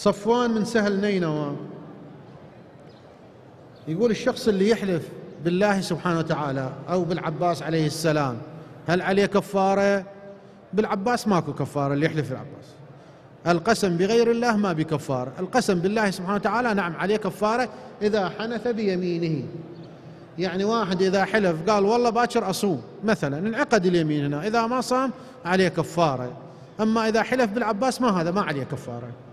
صفوان من سهل نينوى يقول الشخص اللي يحلف بالله سبحانه وتعالى أو بالعباس عليه السلام هل عليه كفارة بالعباس ماكو كفارة اللي يحلف بالعباس القسم بغير الله ما بكفارة القسم بالله سبحانه وتعالى نعم عليه كفارة إذا حنث بيمينه يعني واحد إذا حلف قال والله باكر أصوم مثلا انعقد اليمين هنا إذا ما صام عليه كفارة أما إذا حلف بالعباس ما هذا ما عليه كفارة